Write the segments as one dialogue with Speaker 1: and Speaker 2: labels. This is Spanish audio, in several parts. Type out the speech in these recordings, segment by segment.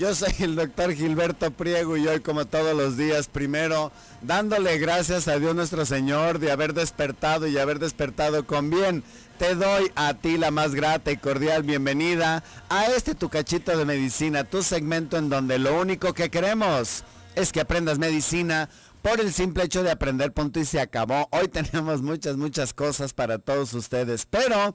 Speaker 1: Yo soy el doctor Gilberto Priego y hoy como todos los días, primero dándole gracias a Dios nuestro Señor de haber despertado y haber despertado con bien. Te doy a ti la más grata y cordial bienvenida a este tu cachito de medicina, tu segmento en donde lo único que queremos es que aprendas medicina por el simple hecho de aprender punto y se acabó. Hoy tenemos muchas, muchas cosas para todos ustedes, pero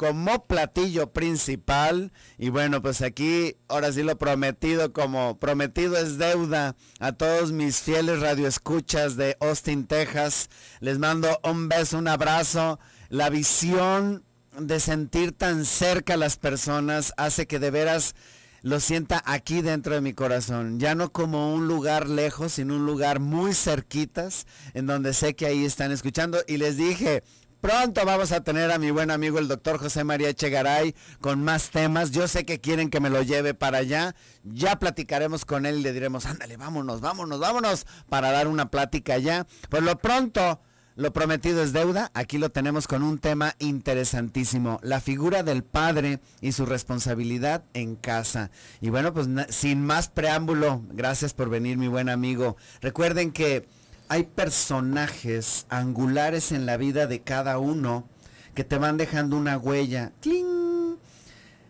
Speaker 1: como platillo principal. Y bueno, pues aquí, ahora sí lo prometido, como prometido es deuda a todos mis fieles radioescuchas de Austin, Texas. Les mando un beso, un abrazo. La visión de sentir tan cerca a las personas hace que de veras lo sienta aquí dentro de mi corazón, ya no como un lugar lejos, sino un lugar muy cerquitas, en donde sé que ahí están escuchando. Y les dije, Pronto vamos a tener a mi buen amigo el doctor José María Echegaray con más temas. Yo sé que quieren que me lo lleve para allá. Ya platicaremos con él y le diremos, ándale, vámonos, vámonos, vámonos, para dar una plática allá. Pues lo pronto, lo prometido es deuda. Aquí lo tenemos con un tema interesantísimo, la figura del padre y su responsabilidad en casa. Y bueno, pues sin más preámbulo, gracias por venir mi buen amigo. Recuerden que hay personajes angulares en la vida de cada uno que te van dejando una huella. ¡Cling!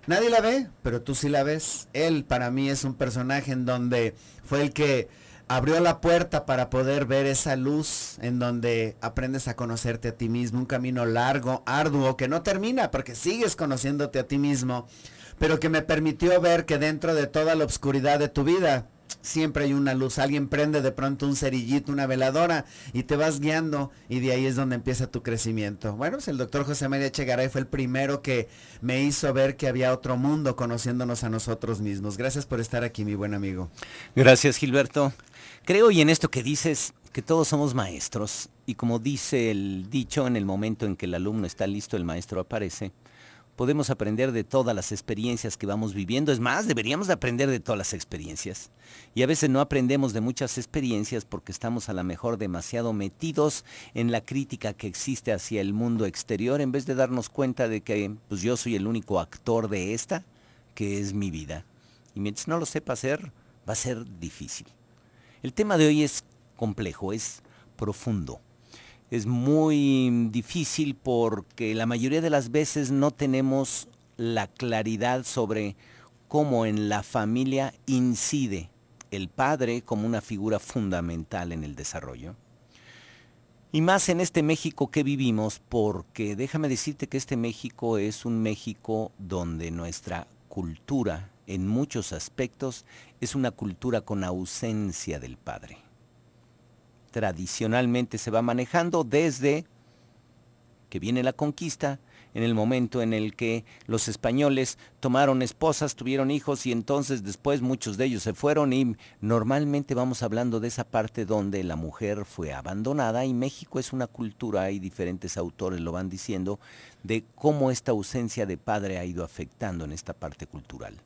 Speaker 1: Nadie la ve, pero tú sí la ves. Él para mí es un personaje en donde fue el que abrió la puerta para poder ver esa luz en donde aprendes a conocerte a ti mismo, un camino largo, arduo, que no termina porque sigues conociéndote a ti mismo, pero que me permitió ver que dentro de toda la oscuridad de tu vida, siempre hay una luz. Alguien prende de pronto un cerillito, una veladora y te vas guiando y de ahí es donde empieza tu crecimiento. Bueno, pues el doctor José María Echegaray fue el primero que me hizo ver que había otro mundo conociéndonos a nosotros mismos. Gracias por estar aquí, mi buen amigo. Gracias, Gilberto. Creo y en esto que dices, que todos somos maestros y como dice el
Speaker 2: dicho, en el momento en que el alumno está listo, el maestro aparece podemos aprender de todas las experiencias que vamos viviendo. Es más, deberíamos de aprender de todas las experiencias. Y a veces no aprendemos de muchas experiencias porque estamos a lo mejor demasiado metidos en la crítica que existe hacia el mundo exterior en vez de darnos cuenta de que pues, yo soy el único actor de esta, que es mi vida. Y mientras no lo sepa hacer, va a ser difícil. El tema de hoy es complejo, es profundo es muy difícil porque la mayoría de las veces no tenemos la claridad sobre cómo en la familia incide el padre como una figura fundamental en el desarrollo. Y más en este México que vivimos, porque déjame decirte que este México es un México donde nuestra cultura, en muchos aspectos, es una cultura con ausencia del padre tradicionalmente se va manejando desde que viene la conquista, en el momento en el que los españoles tomaron esposas, tuvieron hijos y entonces después muchos de ellos se fueron y normalmente vamos hablando de esa parte donde la mujer fue abandonada y México es una cultura, hay diferentes autores lo van diciendo, de cómo esta ausencia de padre ha ido afectando en esta parte cultural.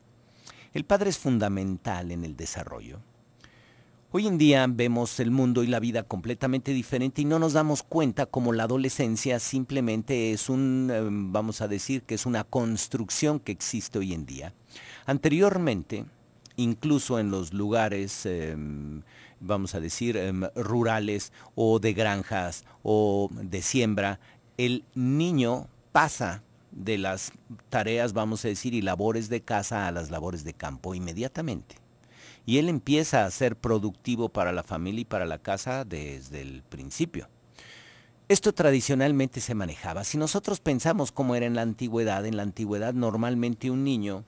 Speaker 2: El padre es fundamental en el desarrollo. Hoy en día vemos el mundo y la vida completamente diferente y no nos damos cuenta como la adolescencia simplemente es un, em, vamos a decir, que es una construcción que existe hoy en día. Anteriormente, incluso en los lugares, em, vamos a decir, em, rurales o de granjas o de siembra, el niño pasa de las tareas, vamos a decir, y labores de casa a las labores de campo inmediatamente y él empieza a ser productivo para la familia y para la casa desde el principio. Esto tradicionalmente se manejaba. Si nosotros pensamos cómo era en la antigüedad, en la antigüedad normalmente un niño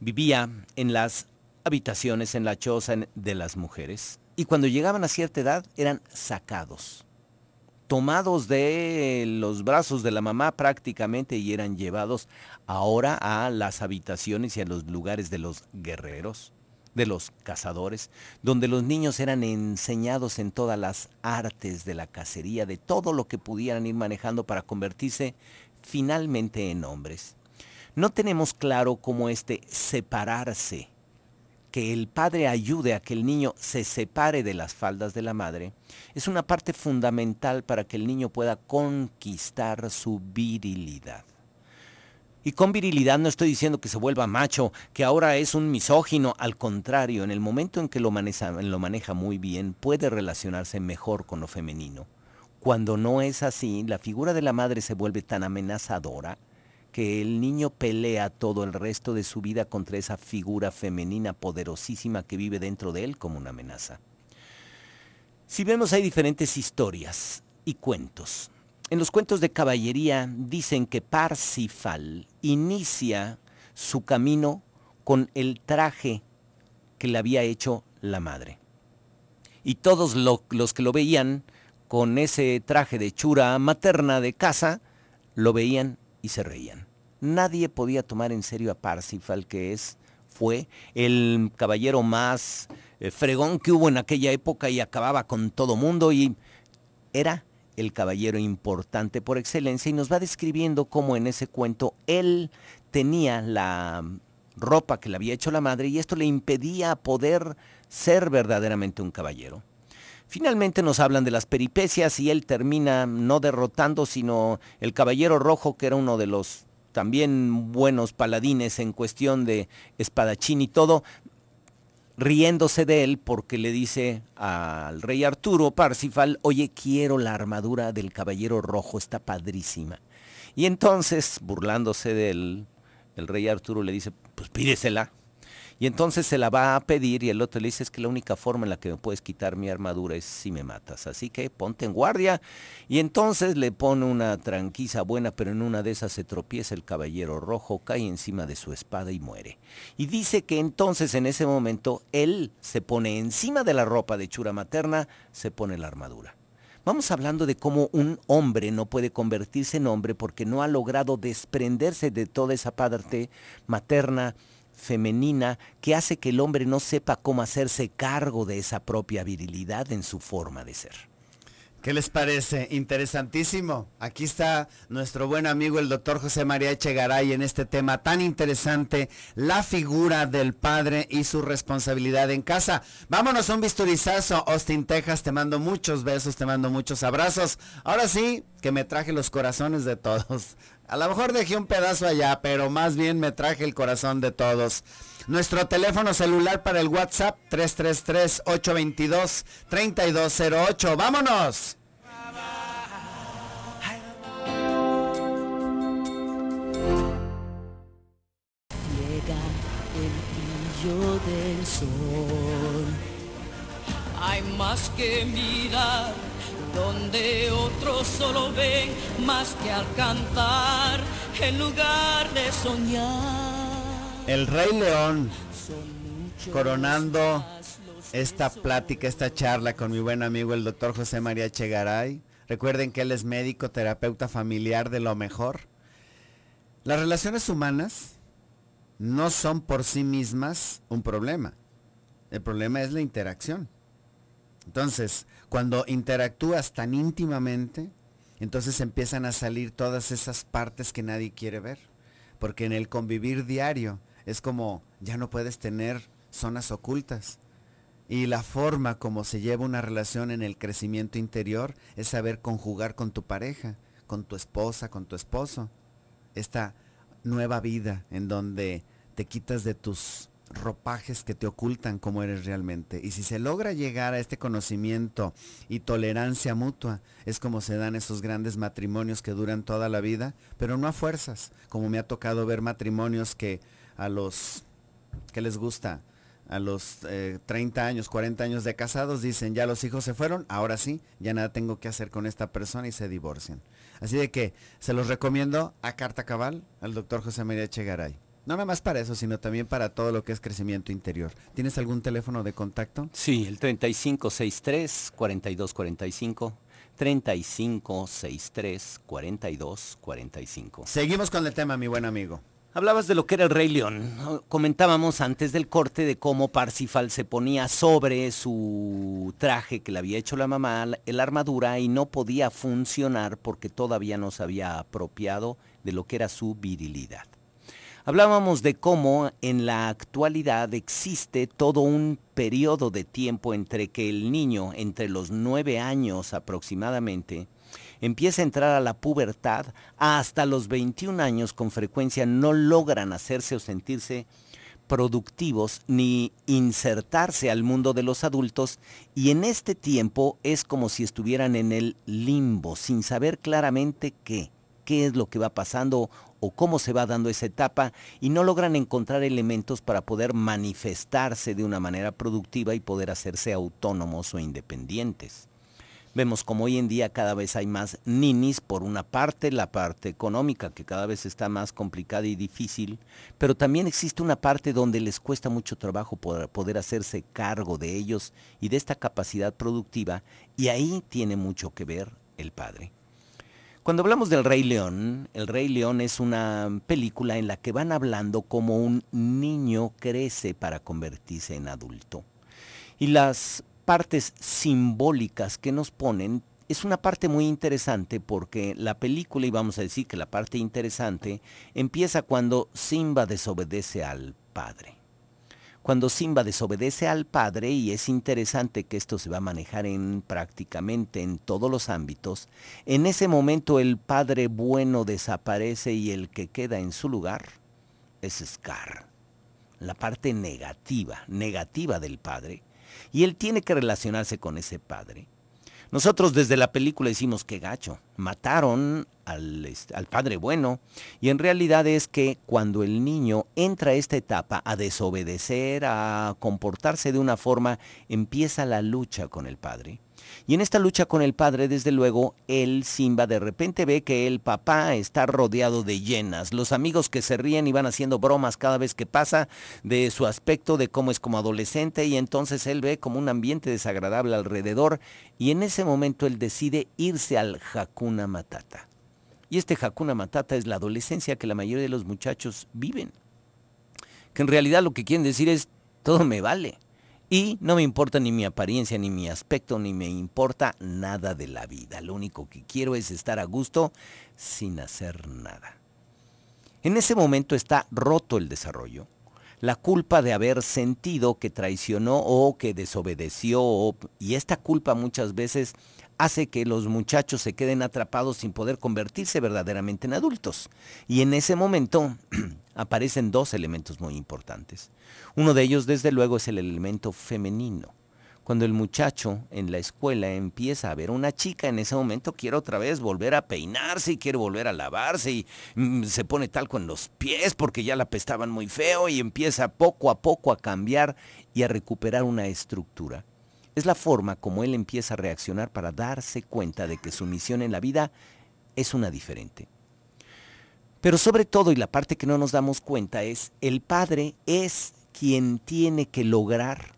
Speaker 2: vivía en las habitaciones, en la choza de las mujeres, y cuando llegaban a cierta edad eran sacados, tomados de los brazos de la mamá prácticamente y eran llevados ahora a las habitaciones y a los lugares de los guerreros de los cazadores, donde los niños eran enseñados en todas las artes de la cacería, de todo lo que pudieran ir manejando para convertirse finalmente en hombres. No tenemos claro cómo este separarse, que el padre ayude a que el niño se separe de las faldas de la madre, es una parte fundamental para que el niño pueda conquistar su virilidad. Y con virilidad no estoy diciendo que se vuelva macho, que ahora es un misógino, al contrario, en el momento en que lo maneja, lo maneja muy bien, puede relacionarse mejor con lo femenino. Cuando no es así, la figura de la madre se vuelve tan amenazadora que el niño pelea todo el resto de su vida contra esa figura femenina poderosísima que vive dentro de él como una amenaza. Si vemos hay diferentes historias y cuentos. En los cuentos de caballería dicen que Parsifal inicia su camino con el traje que le había hecho la madre. Y todos los que lo veían con ese traje de chura materna de casa, lo veían y se reían. Nadie podía tomar en serio a Parsifal, que es, fue el caballero más eh, fregón que hubo en aquella época y acababa con todo mundo y era el caballero importante por excelencia, y nos va describiendo cómo en ese cuento él tenía la ropa que le había hecho la madre y esto le impedía poder ser verdaderamente un caballero. Finalmente nos hablan de las peripecias y él termina no derrotando, sino el caballero rojo, que era uno de los también buenos paladines en cuestión de espadachín y todo, riéndose de él porque le dice al rey Arturo Parsifal, oye, quiero la armadura del caballero rojo, está padrísima. Y entonces, burlándose de él, el rey Arturo le dice, pues pídesela. Y entonces se la va a pedir y el otro le dice, es que la única forma en la que me puedes quitar mi armadura es si me matas. Así que ponte en guardia. Y entonces le pone una tranquisa buena, pero en una de esas se tropieza el caballero rojo, cae encima de su espada y muere. Y dice que entonces en ese momento él se pone encima de la ropa de Chura Materna, se pone la armadura. Vamos hablando de cómo un hombre no puede convertirse en hombre porque no ha logrado desprenderse de toda esa parte materna femenina que hace que el hombre no sepa cómo hacerse cargo
Speaker 1: de esa propia virilidad en su forma de ser. ¿Qué les parece? Interesantísimo. Aquí está nuestro buen amigo el doctor José María Echegaray en este tema tan interesante, la figura del padre y su responsabilidad en casa. Vámonos un bisturizazo, Austin, Texas. Te mando muchos besos, te mando muchos abrazos. Ahora sí, que me traje los corazones de todos. A lo mejor dejé un pedazo allá, pero más bien me traje el corazón de todos. Nuestro teléfono celular para el WhatsApp 333-822-3208. ¡Vámonos!
Speaker 2: Llega el brillo del sol hay más que mirar, donde otros solo ven más que alcanzar, en lugar de soñar.
Speaker 1: El Rey León, coronando esta plática, esta charla con mi buen amigo el doctor José María Chegaray. Recuerden que él es médico, terapeuta familiar de lo mejor. Las relaciones humanas no son por sí mismas un problema. El problema es la interacción. Entonces, cuando interactúas tan íntimamente, entonces empiezan a salir todas esas partes que nadie quiere ver. Porque en el convivir diario es como ya no puedes tener zonas ocultas. Y la forma como se lleva una relación en el crecimiento interior es saber conjugar con tu pareja, con tu esposa, con tu esposo. Esta nueva vida en donde te quitas de tus ropajes que te ocultan cómo eres realmente. Y si se logra llegar a este conocimiento y tolerancia mutua, es como se dan esos grandes matrimonios que duran toda la vida, pero no a fuerzas, como me ha tocado ver matrimonios que a los que les gusta, a los 30 eh, años, 40 años de casados, dicen, ya los hijos se fueron, ahora sí, ya nada tengo que hacer con esta persona y se divorcian. Así de que se los recomiendo a carta cabal al doctor José María Echegaray. No nada más para eso, sino también para todo lo que es crecimiento interior. ¿Tienes algún teléfono de contacto? Sí, el 3563-4245.
Speaker 2: 3563-4245. Seguimos con el tema, mi buen amigo. Hablabas de lo que era el Rey León. Comentábamos antes del corte de cómo Parsifal se ponía sobre su traje que le había hecho la mamá, la armadura, y no podía funcionar porque todavía no se había apropiado de lo que era su virilidad. Hablábamos de cómo en la actualidad existe todo un periodo de tiempo entre que el niño, entre los nueve años aproximadamente, empieza a entrar a la pubertad, hasta los 21 años con frecuencia no logran hacerse o sentirse productivos ni insertarse al mundo de los adultos y en este tiempo es como si estuvieran en el limbo, sin saber claramente qué, qué es lo que va pasando o cómo se va dando esa etapa y no logran encontrar elementos para poder manifestarse de una manera productiva y poder hacerse autónomos o independientes. Vemos como hoy en día cada vez hay más ninis, por una parte la parte económica, que cada vez está más complicada y difícil, pero también existe una parte donde les cuesta mucho trabajo poder, poder hacerse cargo de ellos y de esta capacidad productiva, y ahí tiene mucho que ver el padre. Cuando hablamos del Rey León, el Rey León es una película en la que van hablando cómo un niño crece para convertirse en adulto. Y las partes simbólicas que nos ponen es una parte muy interesante porque la película, y vamos a decir que la parte interesante, empieza cuando Simba desobedece al padre cuando Simba desobedece al padre, y es interesante que esto se va a manejar en prácticamente en todos los ámbitos, en ese momento el padre bueno desaparece y el que queda en su lugar es Scar, la parte negativa, negativa del padre, y él tiene que relacionarse con ese padre nosotros desde la película decimos que gacho, mataron al, este, al, padre bueno. Y en realidad es que cuando el niño entra a esta etapa a desobedecer, a comportarse de una forma, empieza la lucha con el padre. Y en esta lucha con el padre, desde luego, el Simba de repente ve que el papá está rodeado de llenas, los amigos que se ríen y van haciendo bromas cada vez que pasa de su aspecto, de cómo es como adolescente, y entonces él ve como un ambiente desagradable alrededor, y en ese momento él decide irse al Hakuna Matata. Y este Hakuna Matata es la adolescencia que la mayoría de los muchachos viven. Que en realidad lo que quieren decir es, todo me vale y no me importa ni mi apariencia, ni mi aspecto, ni me importa nada de la vida. Lo único que quiero es estar a gusto sin hacer nada. En ese momento está roto el desarrollo. La culpa de haber sentido que traicionó o que desobedeció, y esta culpa muchas veces hace que los muchachos se queden atrapados sin poder convertirse verdaderamente en adultos. Y en ese momento aparecen dos elementos muy importantes. Uno de ellos, desde luego, es el elemento femenino. Cuando el muchacho en la escuela empieza a ver a una chica, en ese momento quiere otra vez volver a peinarse y quiere volver a lavarse y mm, se pone talco en los pies porque ya la pestaban muy feo y empieza poco a poco a cambiar y a recuperar una estructura es la forma como él empieza a reaccionar para darse cuenta de que su misión en la vida es una diferente. Pero sobre todo, y la parte que no nos damos cuenta, es el padre es quien tiene que lograr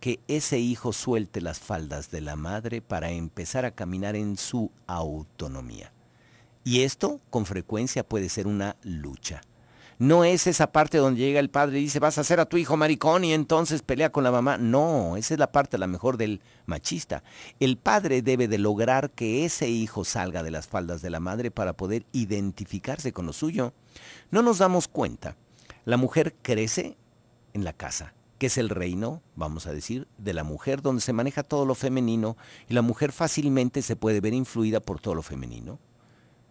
Speaker 2: que ese hijo suelte las faldas de la madre para empezar a caminar en su autonomía. Y esto con frecuencia puede ser una lucha. No es esa parte donde llega el padre y dice, vas a hacer a tu hijo maricón y entonces pelea con la mamá. No, esa es la parte a la mejor del machista. El padre debe de lograr que ese hijo salga de las faldas de la madre para poder identificarse con lo suyo. No nos damos cuenta. La mujer crece en la casa que es el reino, vamos a decir, de la mujer, donde se maneja todo lo femenino y la mujer fácilmente se puede ver influida por todo lo femenino.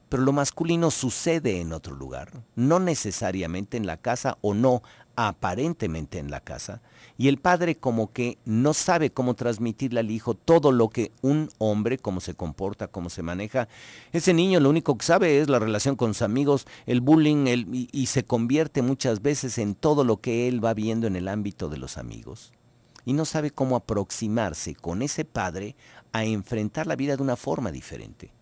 Speaker 2: Pero lo masculino sucede en otro lugar, no necesariamente en la casa o no aparentemente en la casa, y el padre como que no sabe cómo transmitirle al hijo todo lo que un hombre, cómo se comporta, cómo se maneja. Ese niño lo único que sabe es la relación con sus amigos, el bullying, y se convierte muchas veces en todo lo que él va viendo en el ámbito de los amigos. Y no sabe cómo aproximarse con ese padre a enfrentar la vida de una forma diferente.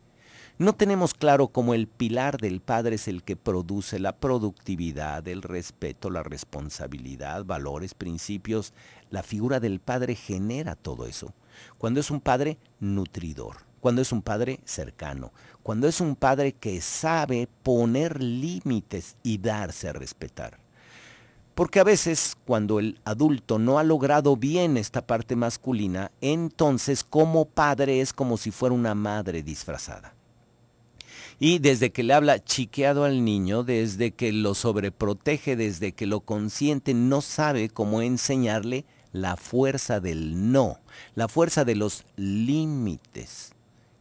Speaker 2: No tenemos claro cómo el pilar del padre es el que produce la productividad, el respeto, la responsabilidad, valores, principios. La figura del padre genera todo eso. Cuando es un padre nutridor, cuando es un padre cercano, cuando es un padre que sabe poner límites y darse a respetar. Porque a veces cuando el adulto no ha logrado bien esta parte masculina, entonces como padre es como si fuera una madre disfrazada. Y desde que le habla chiqueado al niño, desde que lo sobreprotege, desde que lo consiente, no sabe cómo enseñarle la fuerza del no, la fuerza de los límites.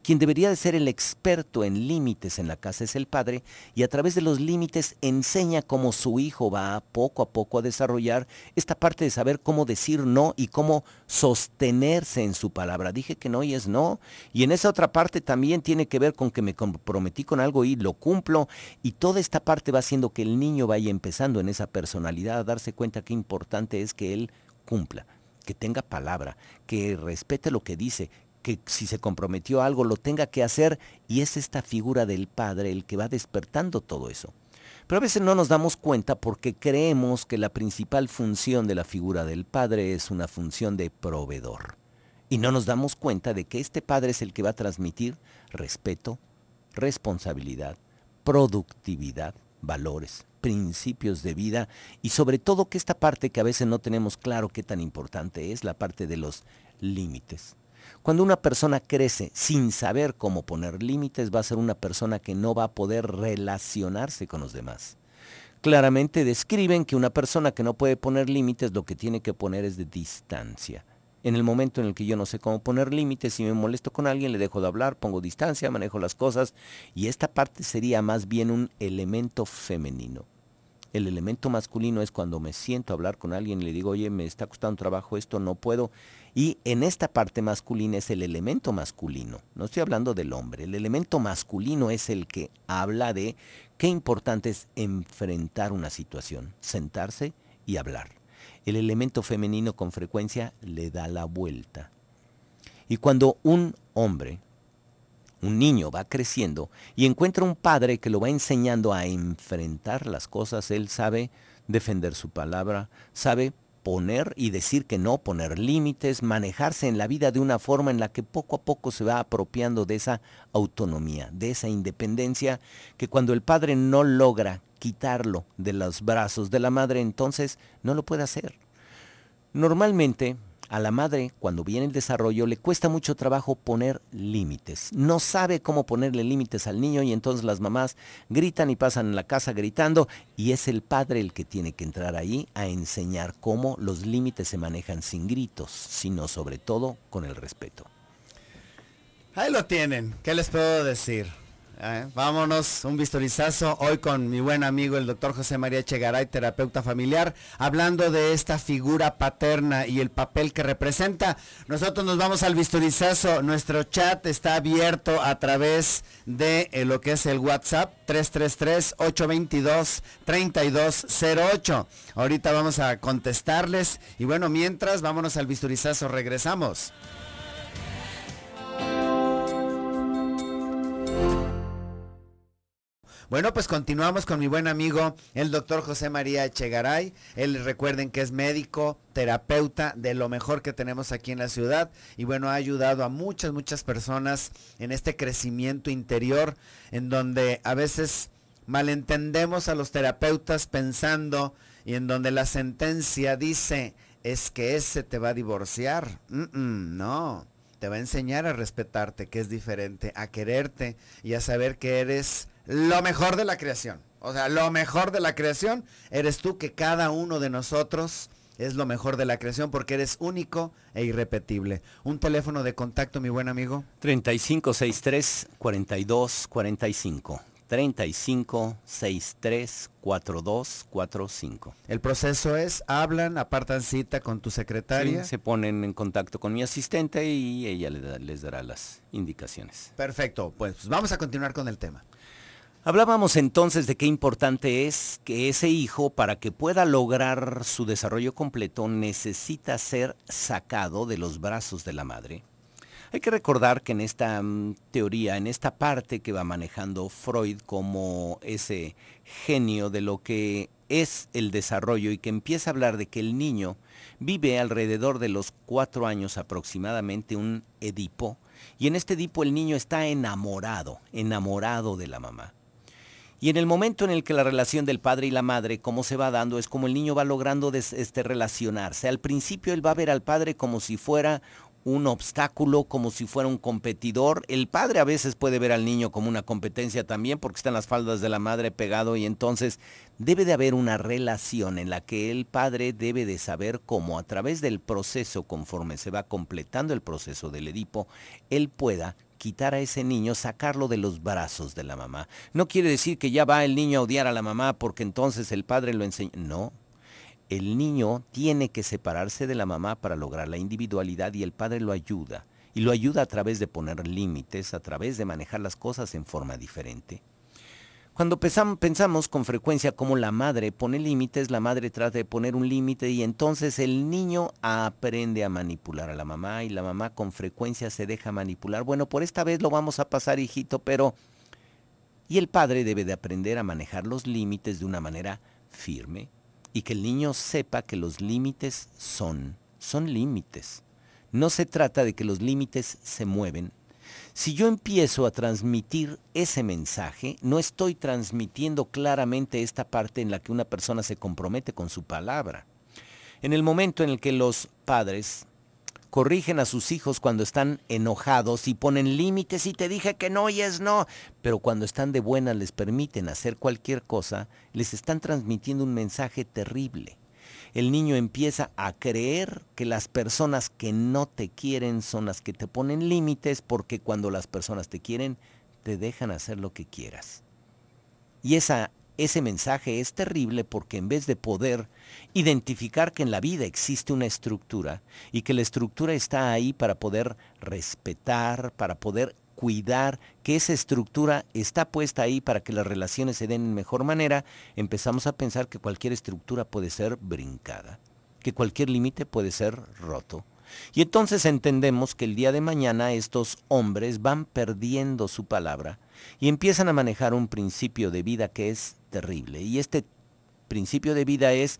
Speaker 2: Quien debería de ser el experto en límites en la casa es el padre y a través de los límites enseña cómo su hijo va poco a poco a desarrollar esta parte de saber cómo decir no y cómo sostenerse en su palabra. Dije que no y es no. Y en esa otra parte también tiene que ver con que me comprometí con algo y lo cumplo. Y toda esta parte va haciendo que el niño vaya empezando en esa personalidad a darse cuenta qué importante es que él cumpla que tenga palabra, que respete lo que dice, que si se comprometió algo lo tenga que hacer y es esta figura del padre el que va despertando todo eso. Pero a veces no nos damos cuenta porque creemos que la principal función de la figura del padre es una función de proveedor. Y no nos damos cuenta de que este padre es el que va a transmitir respeto, responsabilidad, productividad, valores, principios de vida y sobre todo que esta parte que a veces no tenemos claro qué tan importante es, la parte de los límites cuando una persona crece sin saber cómo poner límites, va a ser una persona que no va a poder relacionarse con los demás. Claramente describen que una persona que no puede poner límites lo que tiene que poner es de distancia. En el momento en el que yo no sé cómo poner límites, si me molesto con alguien, le dejo de hablar, pongo distancia, manejo las cosas. Y esta parte sería más bien un elemento femenino. El elemento masculino es cuando me siento a hablar con alguien y le digo, oye, me está costando trabajo esto, no puedo. Y en esta parte masculina es el elemento masculino. No estoy hablando del hombre. El elemento masculino es el que habla de qué importante es enfrentar una situación, sentarse y hablar. El elemento femenino con frecuencia le da la vuelta. Y cuando un hombre, un niño va creciendo y encuentra un padre que lo va enseñando a enfrentar las cosas, él sabe defender su palabra, sabe poner y decir que no, poner límites, manejarse en la vida de una forma en la que poco a poco se va apropiando de esa autonomía, de esa independencia, que cuando el padre no logra quitarlo de los brazos de la madre, entonces no lo puede hacer. Normalmente a la madre, cuando viene el desarrollo, le cuesta mucho trabajo poner límites. No sabe cómo ponerle límites al niño y entonces las mamás gritan y pasan en la casa gritando y es el padre el que tiene que entrar ahí a enseñar cómo los límites se manejan sin gritos, sino sobre todo con el respeto.
Speaker 1: Ahí lo tienen, ¿qué les puedo decir? vámonos, un vistorizazo hoy con mi buen amigo el doctor José María Chegaray, terapeuta familiar, hablando de esta figura paterna y el papel que representa. Nosotros nos vamos al vistorizazo, nuestro chat está abierto a través de eh, lo que es el WhatsApp 333-822-3208. Ahorita vamos a contestarles y bueno, mientras vámonos al vistorizazo, regresamos. Bueno, pues continuamos con mi buen amigo, el doctor José María Echegaray. Él recuerden que es médico, terapeuta de lo mejor que tenemos aquí en la ciudad y bueno, ha ayudado a muchas, muchas personas en este crecimiento interior en donde a veces malentendemos a los terapeutas pensando y en donde la sentencia dice es que ese te va a divorciar. no, te va a enseñar a respetarte, que es diferente, a quererte y a saber que eres lo mejor de la creación. O sea, lo mejor de la creación eres tú que cada uno de nosotros es lo mejor de la creación porque eres único e irrepetible. Un teléfono de contacto, mi buen amigo.
Speaker 2: 3563-4245. 3563-4245.
Speaker 1: El proceso es, hablan, apartan cita con tu secretaria. Sí, se
Speaker 2: ponen en contacto con mi asistente y ella les, les dará las indicaciones. Perfecto, pues vamos a continuar con el tema. Hablábamos entonces de qué importante es que ese hijo, para que pueda lograr su desarrollo completo, necesita ser sacado de los brazos de la madre. Hay que recordar que en esta mm, teoría, en esta parte que va manejando Freud como ese genio de lo que es el desarrollo y que empieza a hablar de que el niño vive alrededor de los cuatro años aproximadamente un Edipo, y en este Edipo el niño está enamorado, enamorado de la mamá. Y en el momento en el que la relación del padre y la madre, cómo se va dando, es como el niño va logrando este, relacionarse. Al principio él va a ver al padre como si fuera un obstáculo, como si fuera un competidor. El padre a veces puede ver al niño como una competencia también porque están las faldas de la madre pegado y entonces debe de haber una relación en la que el padre debe de saber cómo a través del proceso, conforme se va completando el proceso del Edipo, él pueda quitar a ese niño, sacarlo de los brazos de la mamá. No quiere decir que ya va el niño a odiar a la mamá porque entonces el padre lo enseña. No. El niño tiene que separarse de la mamá para lograr la individualidad y el padre lo ayuda. Y lo ayuda a través de poner límites, a través de manejar las cosas en forma diferente. Cuando pensamos con frecuencia cómo la madre pone límites, la madre trata de poner un límite y entonces el niño aprende a manipular a la mamá y la mamá con frecuencia se deja manipular. Bueno, por esta vez lo vamos a pasar, hijito, pero... Y el padre debe de aprender a manejar los límites de una manera firme y que el niño sepa que los límites son, son límites. No se trata de que los límites se mueven, si yo empiezo a transmitir ese mensaje, no estoy transmitiendo claramente esta parte en la que una persona se compromete con su palabra. En el momento en el que los padres corrigen a sus hijos cuando están enojados y ponen límites y te dije que no y es no, pero cuando están de buena les permiten hacer cualquier cosa, les están transmitiendo un mensaje terrible el niño empieza a creer que las personas que no te quieren son las que te ponen límites porque cuando las personas te quieren, te dejan hacer lo que quieras. Y esa, ese mensaje es terrible porque en vez de poder identificar que en la vida existe una estructura y que la estructura está ahí para poder respetar, para poder cuidar, que esa estructura está puesta ahí para que las relaciones se den en mejor manera, empezamos a pensar que cualquier estructura puede ser brincada, que cualquier límite puede ser roto. Y entonces entendemos que el día de mañana estos hombres van perdiendo su palabra y empiezan a manejar un principio de vida que es terrible. Y este principio de vida es,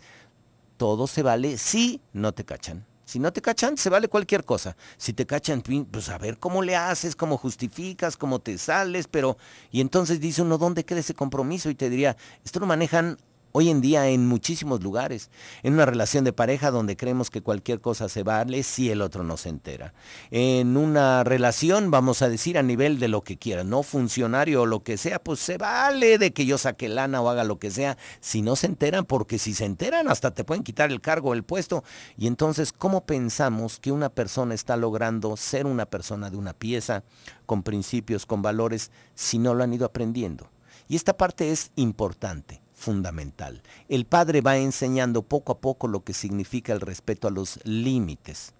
Speaker 2: todo se vale si no te cachan. Si no te cachan, se vale cualquier cosa. Si te cachan, pues a ver cómo le haces, cómo justificas, cómo te sales, pero... Y entonces dice uno, ¿dónde queda ese compromiso? Y te diría, esto lo manejan hoy en día en muchísimos lugares, en una relación de pareja donde creemos que cualquier cosa se vale si el otro no se entera. En una relación, vamos a decir, a nivel de lo que quiera, no funcionario o lo que sea, pues se vale de que yo saque lana o haga lo que sea, si no se enteran, porque si se enteran hasta te pueden quitar el cargo, o el puesto. Y entonces, ¿cómo pensamos que una persona está logrando ser una persona de una pieza, con principios, con valores, si no lo han ido aprendiendo? Y esta parte es importante fundamental. El padre va enseñando poco a poco lo que significa el respeto a los límites.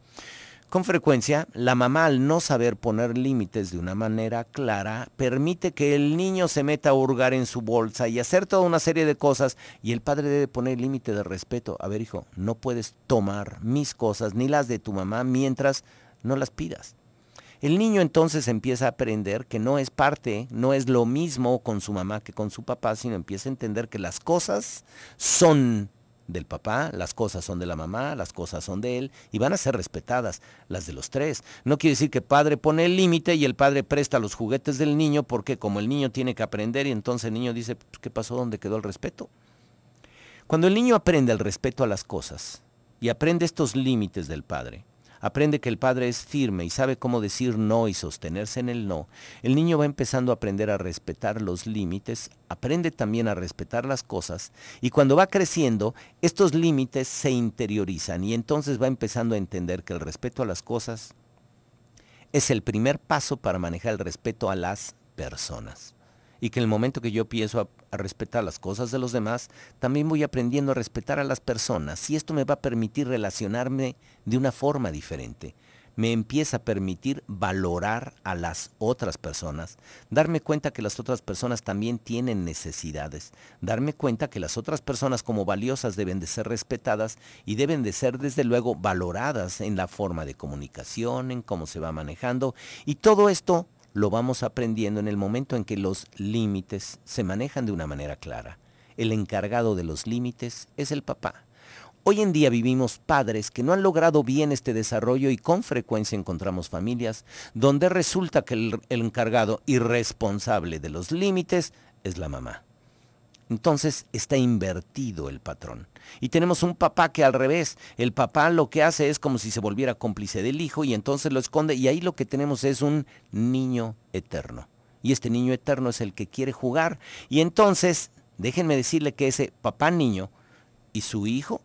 Speaker 2: Con frecuencia, la mamá al no saber poner límites de una manera clara, permite que el niño se meta a hurgar en su bolsa y hacer toda una serie de cosas y el padre debe poner límite de respeto. A ver, hijo, no puedes tomar mis cosas ni las de tu mamá mientras no las pidas. El niño entonces empieza a aprender que no es parte, no es lo mismo con su mamá que con su papá, sino empieza a entender que las cosas son del papá, las cosas son de la mamá, las cosas son de él y van a ser respetadas, las de los tres. No quiere decir que padre pone el límite y el padre presta los juguetes del niño porque como el niño tiene que aprender y entonces el niño dice, pues, ¿qué pasó? ¿Dónde quedó el respeto? Cuando el niño aprende el respeto a las cosas y aprende estos límites del padre, aprende que el padre es firme y sabe cómo decir no y sostenerse en el no, el niño va empezando a aprender a respetar los límites, aprende también a respetar las cosas y cuando va creciendo, estos límites se interiorizan y entonces va empezando a entender que el respeto a las cosas es el primer paso para manejar el respeto a las personas y que en el momento que yo empiezo a, a, respetar las cosas de los demás, también voy aprendiendo a respetar a las personas y esto me va a permitir relacionarme de una forma diferente. Me empieza a permitir valorar a las otras personas, darme cuenta que las otras personas también tienen necesidades, darme cuenta que las otras personas como valiosas deben de ser respetadas y deben de ser desde luego valoradas en la forma de comunicación, en cómo se va manejando y todo esto lo vamos aprendiendo en el momento en que los límites se manejan de una manera clara. El encargado de los límites es el papá. Hoy en día vivimos padres que no han logrado bien este desarrollo y con frecuencia encontramos familias donde resulta que el, encargado irresponsable de los límites es la mamá. Entonces está invertido el patrón. Y tenemos un papá que al revés, el papá lo que hace es como si se volviera cómplice del hijo y entonces lo esconde y ahí lo que tenemos es un niño eterno. Y este niño eterno es el que quiere jugar y entonces déjenme decirle que ese papá niño y su hijo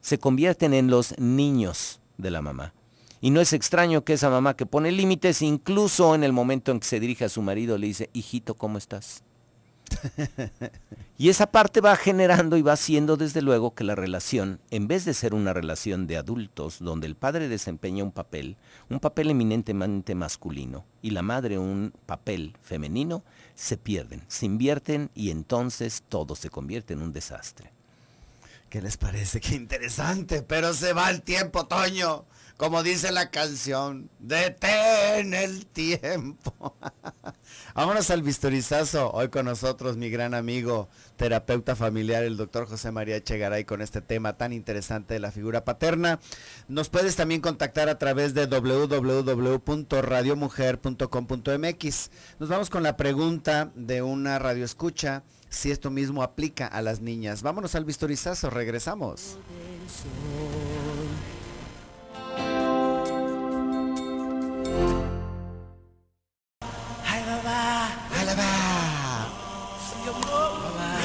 Speaker 2: se convierten en los niños de la mamá. Y no es extraño que esa mamá que pone límites, incluso en el momento en que se dirige a su marido, le dice, hijito, ¿cómo estás? y esa parte va generando y va haciendo desde luego que la relación, en vez de ser una relación de adultos, donde el padre desempeña un papel, un papel eminentemente masculino, y la madre un papel femenino, se pierden, se invierten y entonces todo se convierte en un desastre.
Speaker 1: ¿Qué les parece? Qué interesante, pero se va el tiempo, Toño como dice la canción, detén el tiempo. Vámonos al vistorizazo. Hoy con nosotros mi gran amigo, terapeuta familiar, el doctor José María Echegaray, con este tema tan interesante de la figura paterna. Nos puedes también contactar a través de www.radiomujer.com.mx. Nos vamos con la pregunta de una radioescucha, si esto mismo aplica a las niñas. Vámonos al vistorizazo, regresamos.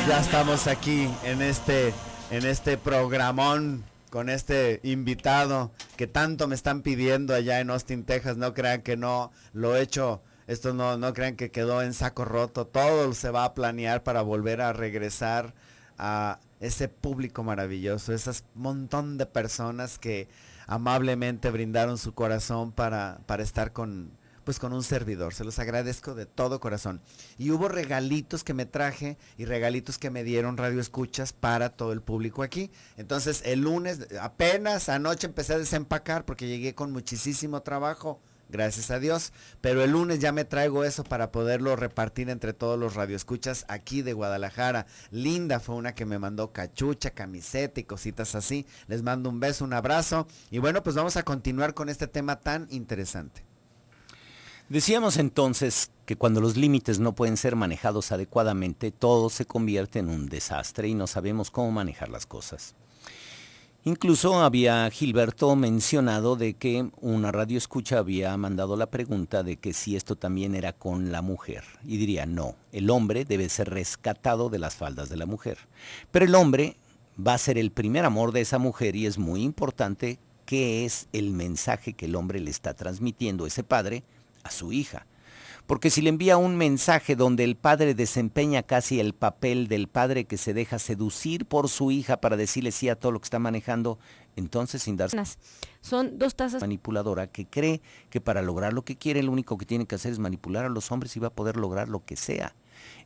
Speaker 1: Ya estamos aquí en este, en este programón con este invitado que tanto me están pidiendo allá en Austin, Texas. No crean que no lo he hecho. Esto no, no crean que quedó en saco roto. Todo se va a planear para volver a regresar a ese público maravilloso, esas montón de personas que amablemente brindaron su corazón para, para estar con, pues con un servidor. Se los agradezco de todo corazón. Y hubo regalitos que me traje y regalitos que me dieron radio escuchas para todo el público aquí. Entonces el lunes, apenas anoche empecé a desempacar porque llegué con muchísimo trabajo gracias a Dios. Pero el lunes ya me traigo eso para poderlo repartir entre todos los Radio Escuchas aquí de Guadalajara. Linda fue una que me mandó cachucha, camiseta y cositas así. Les mando un beso, un abrazo. Y bueno, pues vamos a continuar con este tema tan interesante.
Speaker 2: Decíamos entonces que cuando los límites no pueden ser manejados adecuadamente, todo se convierte en un desastre y no sabemos cómo manejar las cosas. Incluso había Gilberto mencionado de que una radio escucha había mandado la pregunta de que si esto también era con la mujer. Y diría, no, el hombre debe ser rescatado de las faldas de la mujer. Pero el hombre va a ser el primer amor de esa mujer y es muy importante qué es el mensaje que el hombre le está transmitiendo a ese padre a su hija. Porque si le envía un mensaje donde el padre desempeña casi el papel del padre que se deja seducir por su hija para decirle sí a todo lo que está manejando, entonces sin darse... Son dos tazas... Manipuladora que cree que para lograr lo que quiere lo único que tiene que hacer es manipular a los hombres y va a poder lograr lo que sea.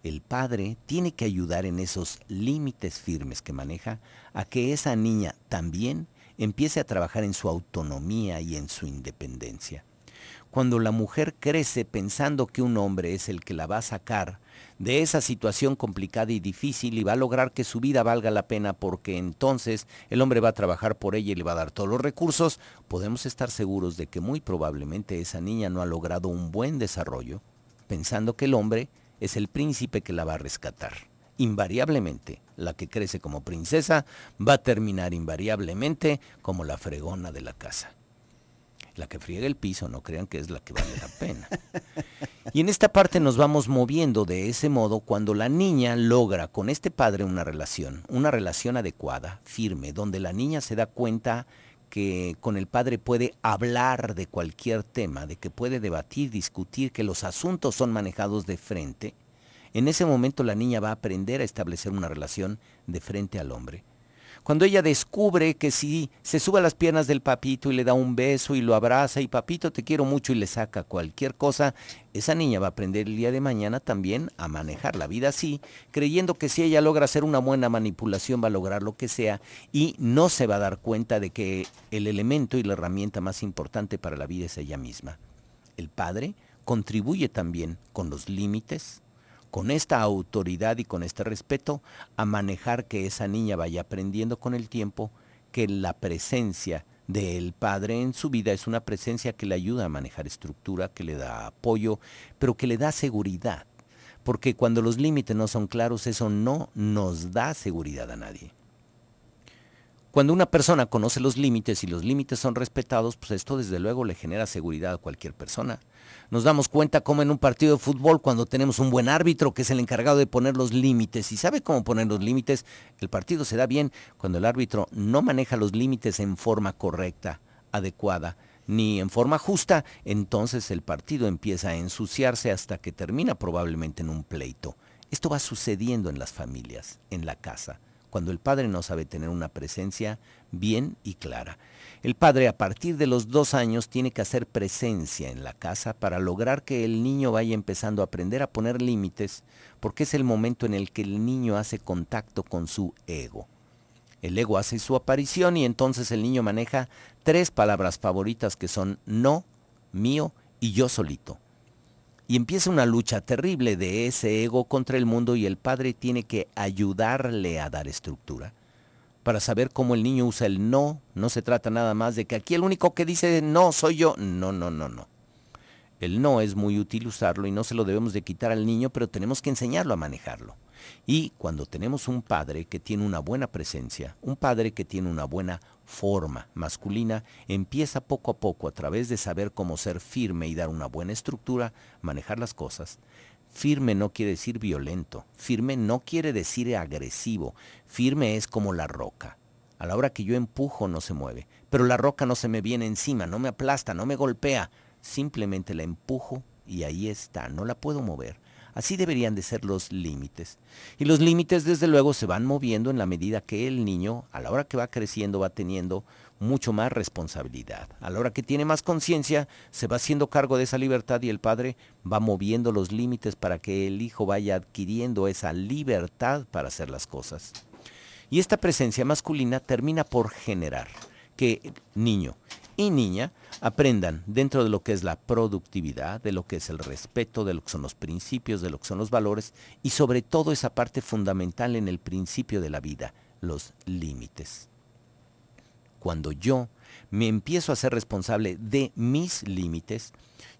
Speaker 2: El padre tiene que ayudar en esos límites firmes que maneja a que esa niña también empiece a trabajar en su autonomía y en su independencia cuando la mujer crece pensando que un hombre es el que la va a sacar de esa situación complicada y difícil y va a lograr que su vida valga la pena porque entonces el hombre va a trabajar por ella y le va a dar todos los recursos, podemos estar seguros de que muy probablemente esa niña no ha logrado un buen desarrollo pensando que el hombre es el príncipe que la va a rescatar. Invariablemente, la que crece como princesa va a terminar invariablemente como la fregona de la casa. La que friega el piso, no crean que es la que vale la pena. Y en esta parte nos vamos moviendo de ese modo cuando la niña logra con este padre una relación, una relación adecuada, firme, donde la niña se da cuenta que con el padre puede hablar de cualquier tema, de que puede debatir, discutir, que los asuntos son manejados de frente, en ese momento la niña va a aprender a establecer una relación de frente al hombre. Cuando ella descubre que si se sube a las piernas del papito y le da un beso y lo abraza y papito te quiero mucho y le saca cualquier cosa, esa niña va a aprender el día de mañana también a manejar la vida así, creyendo que si ella logra hacer una buena manipulación va a lograr lo que sea y no se va a dar cuenta de que el elemento y la herramienta más importante para la vida es ella misma. El padre contribuye también con los límites, con esta autoridad y con este respeto a manejar que esa niña vaya aprendiendo con el tiempo que la presencia del padre en su vida es una presencia que le ayuda a manejar estructura, que le da apoyo, pero que le da seguridad. Porque cuando los límites no son claros, eso no nos da seguridad a nadie. Cuando una persona conoce los límites y los límites son respetados, pues esto desde luego le genera seguridad a cualquier persona. Nos damos cuenta como en un partido de fútbol, cuando tenemos un buen árbitro que es el encargado de poner los límites y sabe cómo poner los límites, el partido se da bien cuando el árbitro no maneja los límites en forma correcta, adecuada ni en forma justa, entonces el partido empieza a ensuciarse hasta que termina probablemente en un pleito. Esto va sucediendo en las familias, en la casa cuando el padre no sabe tener una presencia bien y clara. El padre a partir de los dos años tiene que hacer presencia en la casa para lograr que el niño vaya empezando a aprender a poner límites, porque es el momento en el que el niño hace contacto con su ego. El ego hace su aparición y entonces el niño maneja tres palabras favoritas que son no, mío y yo solito. Y empieza una lucha terrible de ese ego contra el mundo y el padre tiene que ayudarle a dar estructura para saber cómo el niño usa el no. No se trata nada más de que aquí el único que dice no soy yo. No, no, no, no. El no es muy útil usarlo y no se lo debemos de quitar al niño, pero tenemos que enseñarlo a manejarlo. Y cuando tenemos un padre que tiene una buena presencia, un padre que tiene una buena forma masculina, empieza poco a poco a través de saber cómo ser firme y dar una buena estructura, manejar las cosas. Firme no quiere decir violento, firme no quiere decir agresivo, firme es como la roca. A la hora que yo empujo no se mueve, pero la roca no se me viene encima, no me aplasta, no me golpea, simplemente la empujo y ahí está, no la puedo mover. Así deberían de ser los límites. Y los límites desde luego se van moviendo en la medida que el niño, a la hora que va creciendo, va teniendo mucho más responsabilidad. A la hora que tiene más conciencia, se va haciendo cargo de esa libertad y el padre va moviendo los límites para que el hijo vaya adquiriendo esa libertad para hacer las cosas. Y esta presencia masculina termina por generar que niño, y niña aprendan dentro de lo que es la productividad, de lo que es el respeto, de lo que son los principios, de lo que son los valores y sobre todo esa parte fundamental en el principio de la vida, los límites. Cuando yo me empiezo a ser responsable de mis límites,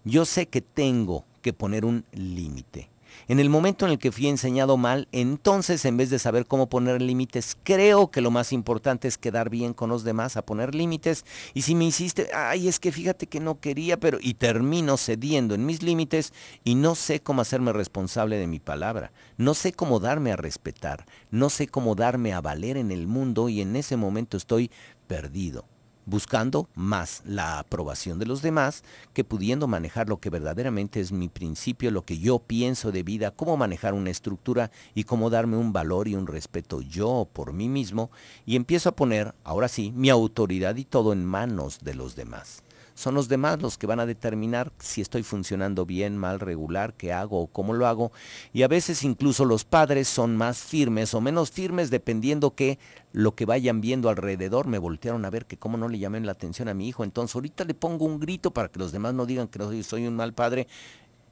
Speaker 2: yo sé que tengo que poner un límite. En el momento en el que fui enseñado mal, entonces en vez de saber cómo poner límites, creo que lo más importante es quedar bien con los demás, a poner límites. Y si me insiste, ay, es que fíjate que no quería, pero... Y termino cediendo en mis límites y no sé cómo hacerme responsable de mi palabra. No sé cómo darme a respetar. No sé cómo darme a valer en el mundo y en ese momento estoy perdido buscando más la aprobación de los demás que pudiendo manejar lo que verdaderamente es mi principio, lo que yo pienso de vida, cómo manejar una estructura y cómo darme un valor y un respeto yo por mí mismo y empiezo a poner, ahora sí, mi autoridad y todo en manos de los demás. Son los demás los que van a determinar si estoy funcionando bien, mal, regular, qué hago o cómo lo hago. Y a veces incluso los padres son más firmes o menos firmes dependiendo que lo que vayan viendo alrededor me voltearon a ver que cómo no le llamen la atención a mi hijo. Entonces ahorita le pongo un grito para que los demás no digan que soy un mal padre.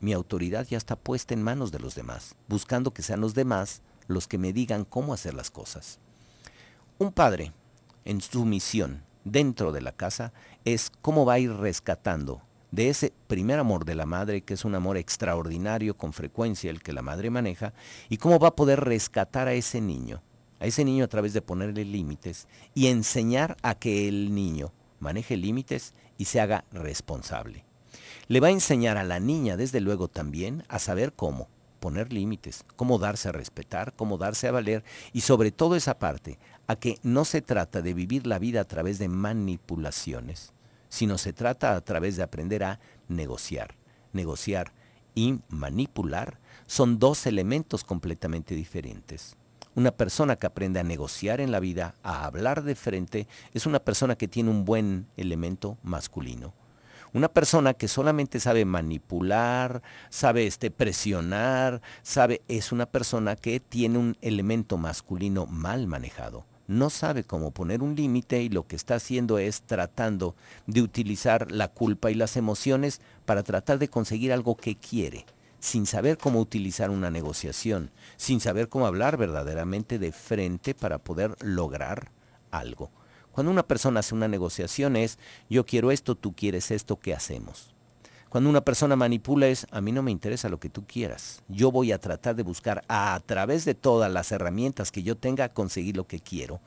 Speaker 2: Mi autoridad ya está puesta en manos de los demás, buscando que sean los demás los que me digan cómo hacer las cosas. Un padre, en su misión, dentro de la casa es cómo va a ir rescatando de ese primer amor de la madre, que es un amor extraordinario con frecuencia el que la madre maneja, y cómo va a poder rescatar a ese niño, a ese niño a través de ponerle límites y enseñar a que el niño maneje límites y se haga responsable. Le va a enseñar a la niña, desde luego también, a saber cómo poner límites, cómo darse a respetar, cómo darse a valer y sobre todo esa parte, a que no se trata de vivir la vida a través de manipulaciones, sino se trata a través de aprender a negociar. Negociar y manipular son dos elementos completamente diferentes. Una persona que aprende a negociar en la vida, a hablar de frente, es una persona que tiene un buen elemento masculino. Una persona que solamente sabe manipular, sabe este, presionar, sabe, es una persona que tiene un elemento masculino mal manejado no sabe cómo poner un límite y lo que está haciendo es tratando de utilizar la culpa y las emociones para tratar de conseguir algo que quiere, sin saber cómo utilizar una negociación, sin saber cómo hablar verdaderamente de frente para poder lograr algo. Cuando una persona hace una negociación es, yo quiero esto, tú quieres esto, ¿qué hacemos? Cuando una persona manipula es, a mí no me interesa lo que tú quieras. Yo voy a tratar de buscar a, través de todas las herramientas que yo tenga conseguir lo que quiero.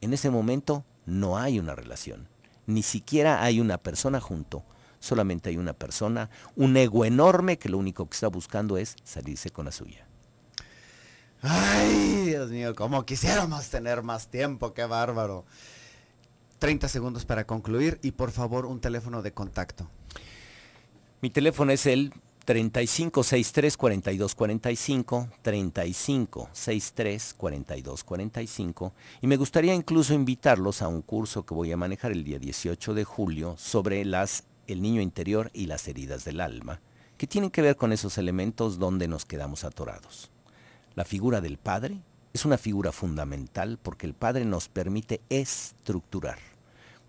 Speaker 2: En ese momento no hay una relación. Ni siquiera hay una persona junto. Solamente hay una persona, un ego enorme que lo único que está buscando es salirse con la suya.
Speaker 1: Ay, Dios mío, como quisiéramos tener más tiempo, qué bárbaro. 30 segundos para concluir y por favor un teléfono de contacto. Mi
Speaker 2: teléfono es el 3563-4245, 3563-4245, y me gustaría incluso invitarlos a un curso que voy a manejar el día 18 de julio sobre las, el niño interior y las heridas del alma, que tienen que ver con esos elementos donde nos quedamos atorados. La figura del padre es una figura fundamental porque el padre nos permite estructurar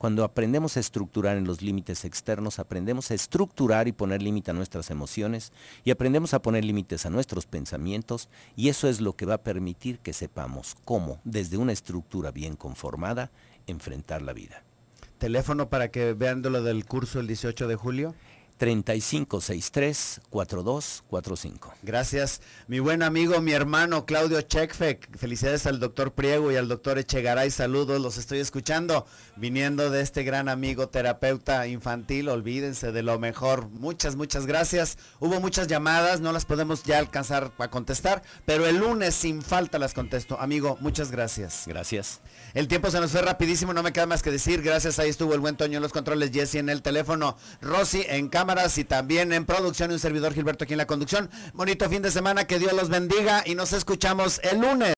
Speaker 2: cuando aprendemos a estructurar en los límites externos, aprendemos a estructurar y poner límite a nuestras emociones y aprendemos a poner límites a nuestros pensamientos y eso es lo que va a permitir que sepamos cómo, desde una estructura bien conformada, enfrentar
Speaker 1: la vida. ¿Teléfono para que vean lo del curso el 18 de julio? 3563-4245. Gracias, mi buen amigo, mi hermano Claudio Chekfek. Felicidades al doctor Priego y al doctor Echegaray. Saludos, los estoy escuchando. Viniendo de este gran amigo terapeuta infantil, olvídense de lo mejor. Muchas, muchas gracias. Hubo muchas llamadas, no las podemos ya alcanzar a contestar, pero el lunes sin falta las contesto. Amigo, muchas gracias. Gracias. El tiempo se nos fue rapidísimo, no me queda más que decir. Gracias, ahí estuvo el buen Toño en los controles, Jesse en el teléfono, Rosy en y también en producción y un servidor Gilberto aquí en la conducción. Bonito fin de semana, que Dios los bendiga y nos escuchamos el lunes.